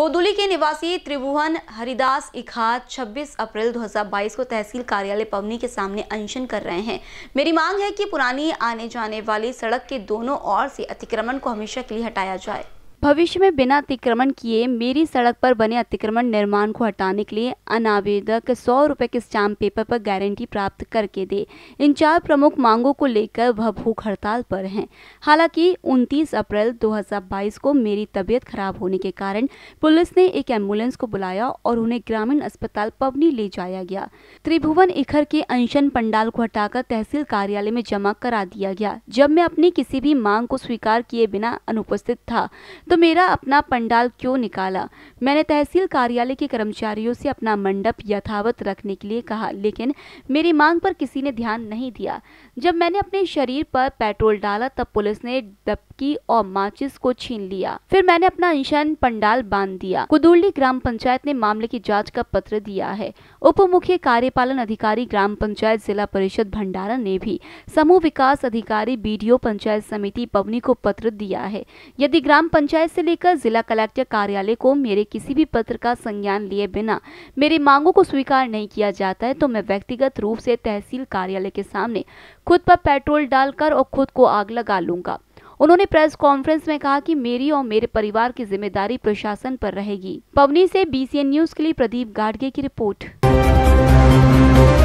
कोदुली के निवासी त्रिभुवन हरिदास इखात 26 अप्रैल 2022 को तहसील कार्यालय पवनी के सामने अनशन कर रहे हैं मेरी मांग है कि पुरानी आने जाने वाली सड़क के दोनों ओर से अतिक्रमण को हमेशा के लिए हटाया जाए भविष्य में बिना अतिक्रमण किए मेरी सड़क पर बने अतिक्रमण निर्माण को हटाने के लिए अनावेदक सौ रुपए के स्टाम्प पेपर पर गारंटी प्राप्त करके दे इन चार प्रमुख मांगों को लेकर वह भूख हड़ताल पर हैं हालांकि 29 अप्रैल 2022 को मेरी तबीयत खराब होने के कारण पुलिस ने एक एम्बुलेंस को बुलाया और उन्हें ग्रामीण अस्पताल पवनी ले जाया गया त्रिभुवन इखर के अनशन पंडाल को हटाकर तहसील कार्यालय में जमा करा दिया गया जब मैं अपनी किसी भी मांग को स्वीकार किए बिना अनुपस्थित था तो मेरा अपना पंडाल क्यों निकाला मैंने तहसील कार्यालय के कर्मचारियों से अपना मंडप यथावत रखने के लिए कहा लेकिन मेरी मांग पर किसी ने ध्यान नहीं दिया जब मैंने अपने शरीर पर पेट्रोल डाला तब पुलिस ने दबकी और माचिस को छीन लिया फिर मैंने अपना निशान पंडाल बांध दिया कुदूली ग्राम पंचायत ने मामले की जाँच का पत्र दिया है उप मुख्य कार्यपालन अधिकारी ग्राम पंचायत जिला परिषद भंडारा ने भी समूह विकास अधिकारी बी पंचायत समिति पवनी को पत्र दिया है यदि ग्राम पंचायत पंचायत से लेकर जिला कलेक्टर कार्यालय को मेरे किसी भी पत्र का संज्ञान लिए बिना मेरी मांगों को स्वीकार नहीं किया जाता है तो मैं व्यक्तिगत रूप से तहसील कार्यालय के सामने खुद पर पेट्रोल डालकर और खुद को आग लगा लूंगा उन्होंने प्रेस कॉन्फ्रेंस में कहा कि मेरी और मेरे परिवार की जिम्मेदारी प्रशासन पर रहेगी पवनी से बीसीएन न्यूज के लिए प्रदीप गाड़गे की रिपोर्ट